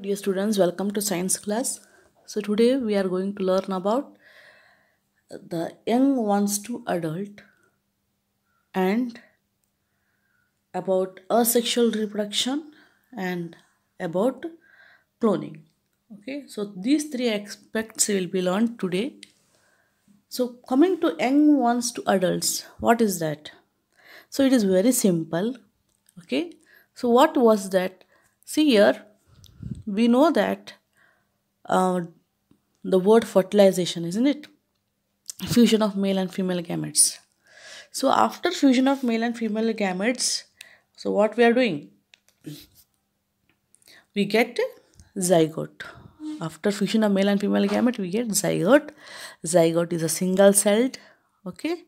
Dear students, welcome to science class. So today we are going to learn about the young ones to adult and about asexual reproduction and about cloning. Okay, so these three aspects will be learned today. So coming to young ones to adults, what is that? So it is very simple. Okay, so what was that? See here, we know that uh, the word fertilization, isn't it? Fusion of male and female gametes. So after fusion of male and female gametes, so what we are doing? We get zygote. After fusion of male and female gamete, we get zygote. Zygote is a single celled, okay?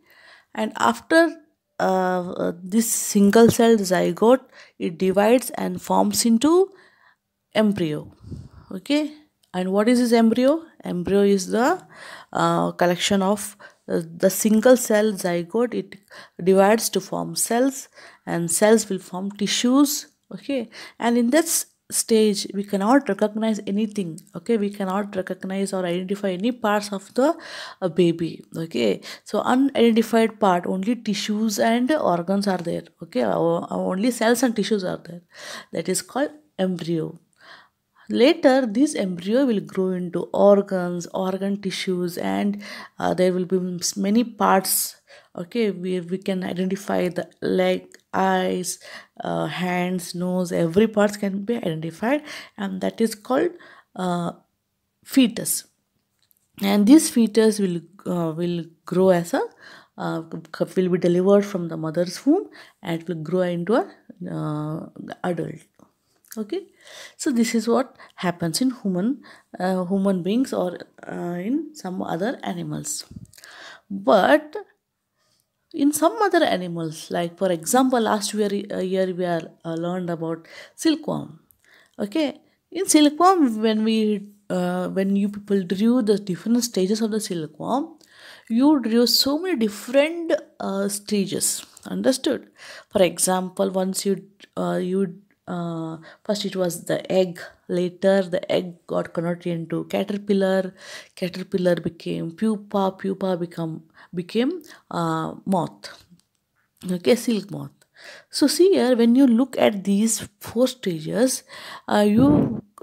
And after uh, uh this single celled zygote, it divides and forms into embryo okay and what is this embryo embryo is the uh, collection of uh, the single cell zygote it divides to form cells and cells will form tissues okay and in this stage we cannot recognize anything okay we cannot recognize or identify any parts of the uh, baby okay so unidentified part only tissues and organs are there okay only cells and tissues are there that is called embryo Later, this embryo will grow into organs, organ tissues, and uh, there will be many parts. Okay, we we can identify the leg, eyes, uh, hands, nose, every part can be identified, and that is called uh, fetus. And this fetus will uh, will grow as a uh, will be delivered from the mother's womb and will grow into a uh, adult okay so this is what happens in human uh, human beings or uh, in some other animals but in some other animals like for example last year, uh, year we are uh, learned about silkworm okay in silkworm when we uh, when you people drew the different stages of the silkworm you drew so many different uh, stages understood for example once you uh, you uh, first it was the egg later the egg got converted into caterpillar caterpillar became pupa pupa become became uh, moth okay silk moth so see here when you look at these four stages uh, you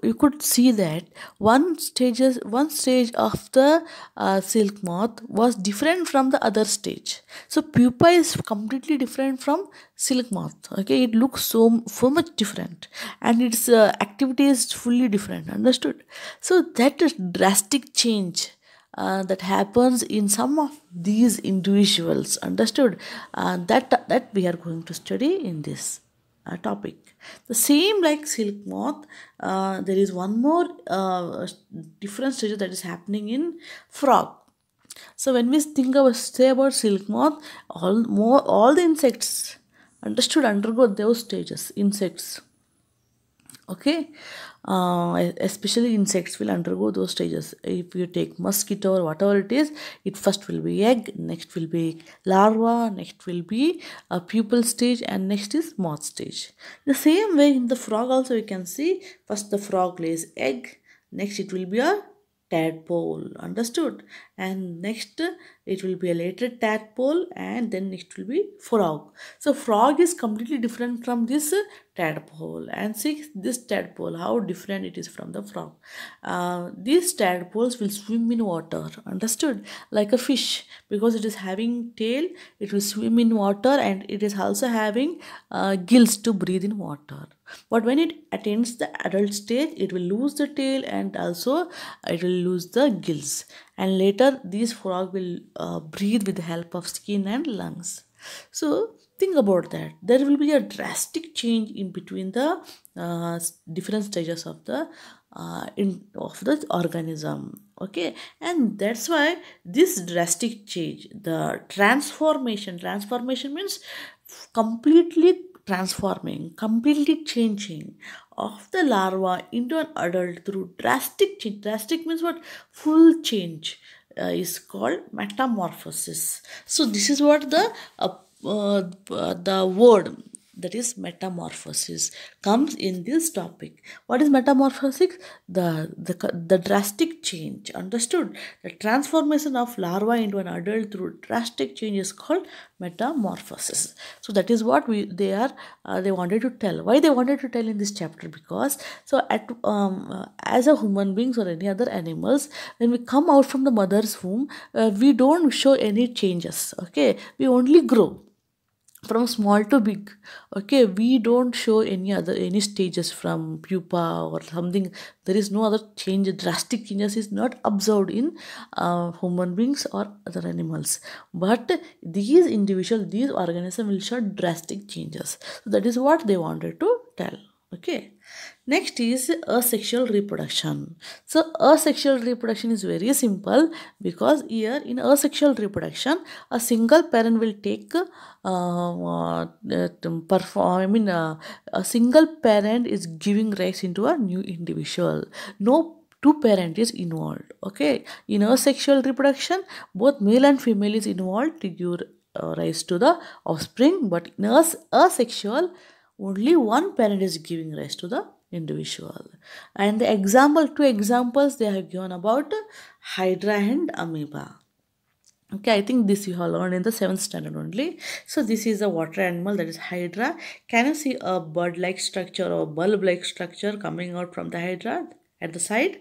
you could see that one stages one stage of the uh, silk moth was different from the other stage so pupa is completely different from silk moth okay it looks so so much different and its uh, activity is fully different understood so that drastic change uh, that happens in some of these individuals understood uh, that that we are going to study in this uh, topic the same like silk moth, uh, there is one more uh, different stage that is happening in frog. So when we think about say about silk moth, all more all the insects understood undergo those stages insects. Okay, uh, especially insects will undergo those stages if you take mosquito or whatever it is it first will be egg next will be larva next will be a pupal stage and next is moth stage the same way in the frog also you can see first the frog lays egg next it will be a tadpole understood and next it will be a later tadpole and then next will be frog so frog is completely different from this tadpole and see this tadpole how different it is from the frog uh, these tadpoles will swim in water understood like a fish because it is having tail it will swim in water and it is also having uh, gills to breathe in water but when it attains the adult stage it will lose the tail and also it will lose the gills and later these frog will uh, breathe with the help of skin and lungs so think about that there will be a drastic change in between the uh, different stages of the uh, in of the organism okay and that's why this drastic change the transformation transformation means completely transforming, completely changing of the larva into an adult through drastic change. Drastic means what? Full change uh, is called metamorphosis. So this is what the uh, uh, the word that is metamorphosis comes in this topic what is metamorphosis the the, the drastic change understood the transformation of larva into an adult through drastic change is called metamorphosis so that is what we they are uh, they wanted to tell why they wanted to tell in this chapter because so at um, uh, as a human beings or any other animals when we come out from the mother's womb uh, we don't show any changes okay we only grow from small to big okay we don't show any other any stages from pupa or something there is no other change drastic changes is not observed in uh, human beings or other animals but these individuals these organisms will show drastic changes so that is what they wanted to tell okay next is asexual reproduction so asexual reproduction is very simple because here in asexual reproduction a single parent will take uh, uh um, perform i mean uh, a single parent is giving rise into a new individual no two parent is involved okay in asexual reproduction both male and female is involved to give uh, rise to the offspring but in as asexual only one parent is giving rest to the individual and the example two examples they have given about hydra and amoeba okay i think this you have learned in the seventh standard only so this is a water animal that is hydra can you see a bird like structure or bulb like structure coming out from the hydra at the side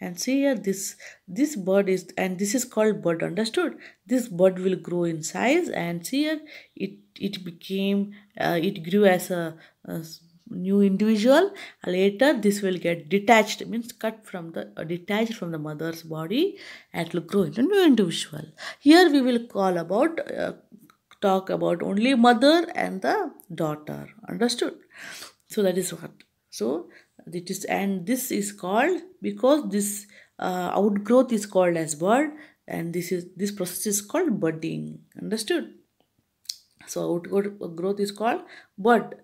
and see here this this bud is and this is called bud understood this bud will grow in size and see here it it became uh, it grew as a, a new individual later this will get detached means cut from the uh, detached from the mother's body and will grow into new individual here we will call about uh, talk about only mother and the daughter understood so that is what so it is and this is called because this uh, outgrowth is called as bud and this is this process is called budding understood so outgrowth is called bud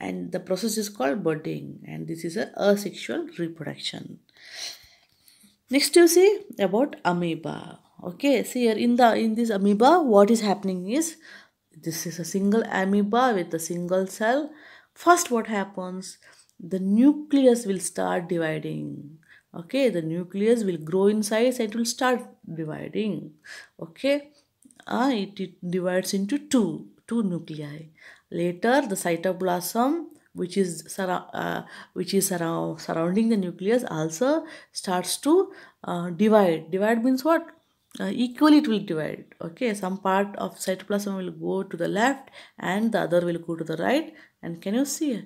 and the process is called budding and this is a asexual reproduction next you see about amoeba okay see here in the in this amoeba what is happening is this is a single amoeba with a single cell first what happens the nucleus will start dividing okay the nucleus will grow in size and it will start dividing okay uh, it, it divides into two two nuclei later the cytoplasm which is uh, which is around surrounding the nucleus also starts to uh, divide divide means what uh, equally it will divide okay some part of cytoplasm will go to the left and the other will go to the right and can you see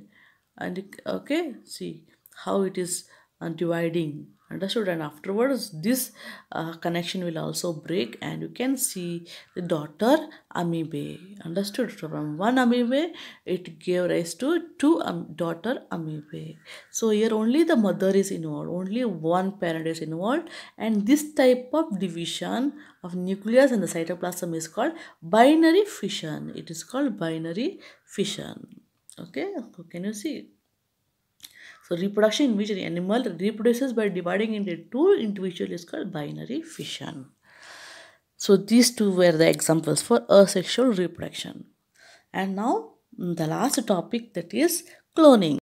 and okay see how it is uh, dividing understood and afterwards this uh, connection will also break and you can see the daughter amoebae understood from one amoebae it gave rise to two um, daughter amoebae so here only the mother is involved only one parent is involved and this type of division of nucleus and the cytoplasm is called binary fission it is called binary fission okay can you see so reproduction in which the animal reproduces by dividing into two individuals is called binary fission so these two were the examples for asexual reproduction and now the last topic that is cloning